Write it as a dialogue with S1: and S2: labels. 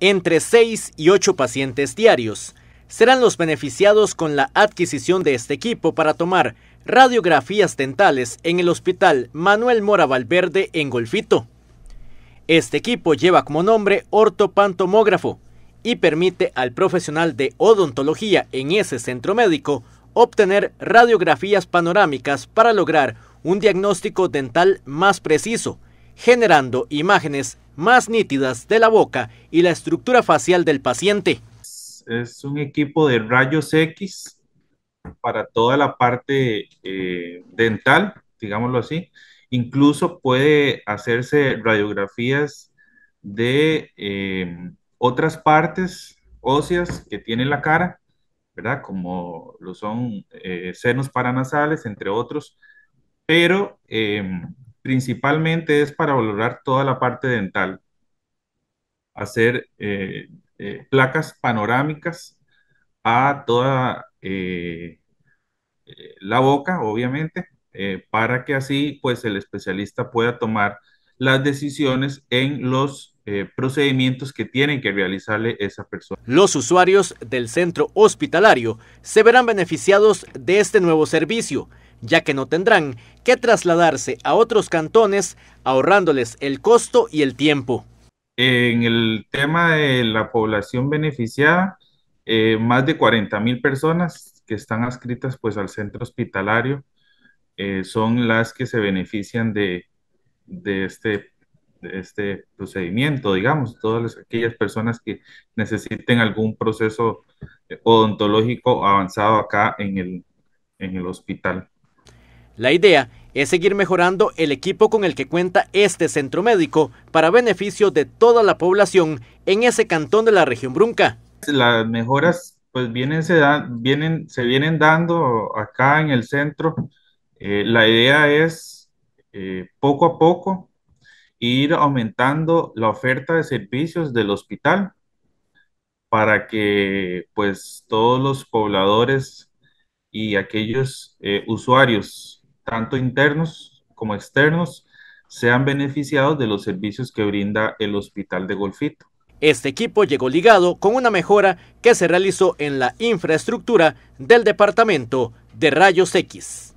S1: entre 6 y 8 pacientes diarios. Serán los beneficiados con la adquisición de este equipo para tomar radiografías dentales en el Hospital Manuel Mora Valverde en Golfito. Este equipo lleva como nombre ortopantomógrafo y permite al profesional de odontología en ese centro médico obtener radiografías panorámicas para lograr un diagnóstico dental más preciso generando imágenes más nítidas de la boca y la estructura facial del paciente.
S2: Es un equipo de rayos X para toda la parte eh, dental, digámoslo así. Incluso puede hacerse radiografías de eh, otras partes óseas que tiene la cara, ¿verdad? Como lo son eh, senos paranasales, entre otros. Pero principalmente es para valorar toda la parte dental, hacer eh, eh, placas panorámicas a toda eh, la boca, obviamente, para que así pues el especialista pueda tomar las decisiones en los eh, procedimientos que tienen que realizarle esa persona. Los usuarios del centro hospitalario se verán
S1: beneficiados de este nuevo servicio, ya que no tendrán que trasladarse a otros cantones, ahorrándoles el costo y el tiempo.
S2: En el tema de la población beneficiada, eh, más de 40 mil personas que están adscritas pues, al centro hospitalario eh, son las que se benefician de, de este este procedimiento, digamos, todas aquellas personas que necesiten algún proceso eh, odontológico avanzado acá en el, en el hospital. La idea es seguir mejorando el equipo
S1: con el que cuenta este centro médico para beneficio de toda la población en ese
S2: cantón de la región Brunca. Las mejoras pues vienen se, dan vienen, se vienen dando acá en el centro. Eh, la idea es eh, poco a poco ir aumentando la oferta de servicios del hospital para que pues todos los pobladores y aquellos eh, usuarios, tanto internos como externos, sean beneficiados de los servicios que brinda el hospital de Golfito. Este
S1: equipo llegó ligado con una mejora que se realizó en la infraestructura del departamento de rayos X.